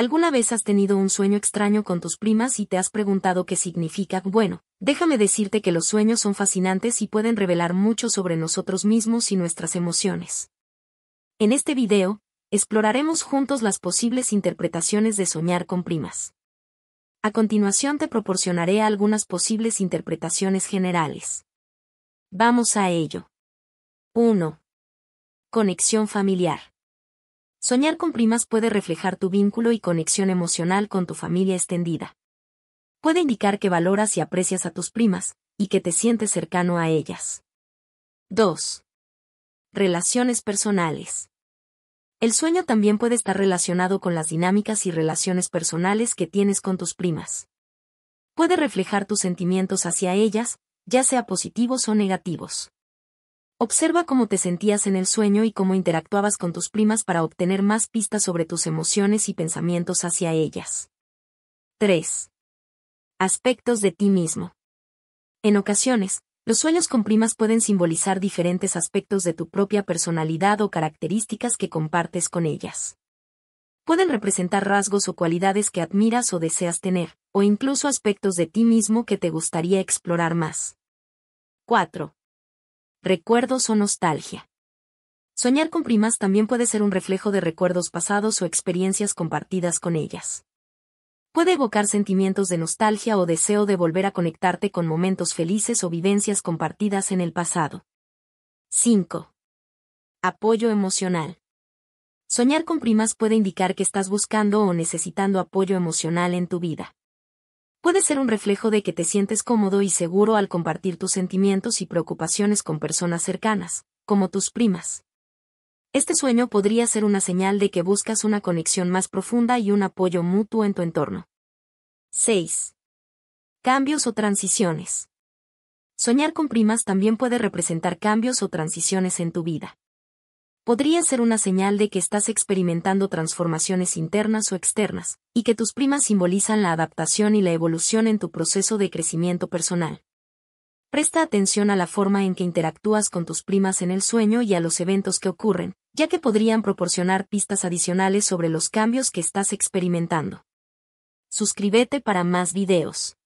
¿Alguna vez has tenido un sueño extraño con tus primas y te has preguntado qué significa? Bueno, déjame decirte que los sueños son fascinantes y pueden revelar mucho sobre nosotros mismos y nuestras emociones. En este video, exploraremos juntos las posibles interpretaciones de soñar con primas. A continuación te proporcionaré algunas posibles interpretaciones generales. Vamos a ello. 1. Conexión familiar. Soñar con primas puede reflejar tu vínculo y conexión emocional con tu familia extendida. Puede indicar que valoras y aprecias a tus primas, y que te sientes cercano a ellas. 2. Relaciones personales. El sueño también puede estar relacionado con las dinámicas y relaciones personales que tienes con tus primas. Puede reflejar tus sentimientos hacia ellas, ya sea positivos o negativos. Observa cómo te sentías en el sueño y cómo interactuabas con tus primas para obtener más pistas sobre tus emociones y pensamientos hacia ellas. 3. Aspectos de ti mismo. En ocasiones, los sueños con primas pueden simbolizar diferentes aspectos de tu propia personalidad o características que compartes con ellas. Pueden representar rasgos o cualidades que admiras o deseas tener, o incluso aspectos de ti mismo que te gustaría explorar más. 4 recuerdos o nostalgia. Soñar con primas también puede ser un reflejo de recuerdos pasados o experiencias compartidas con ellas. Puede evocar sentimientos de nostalgia o deseo de volver a conectarte con momentos felices o vivencias compartidas en el pasado. 5. Apoyo emocional. Soñar con primas puede indicar que estás buscando o necesitando apoyo emocional en tu vida puede ser un reflejo de que te sientes cómodo y seguro al compartir tus sentimientos y preocupaciones con personas cercanas, como tus primas. Este sueño podría ser una señal de que buscas una conexión más profunda y un apoyo mutuo en tu entorno. 6. Cambios o transiciones. Soñar con primas también puede representar cambios o transiciones en tu vida podría ser una señal de que estás experimentando transformaciones internas o externas, y que tus primas simbolizan la adaptación y la evolución en tu proceso de crecimiento personal. Presta atención a la forma en que interactúas con tus primas en el sueño y a los eventos que ocurren, ya que podrían proporcionar pistas adicionales sobre los cambios que estás experimentando. Suscríbete para más videos.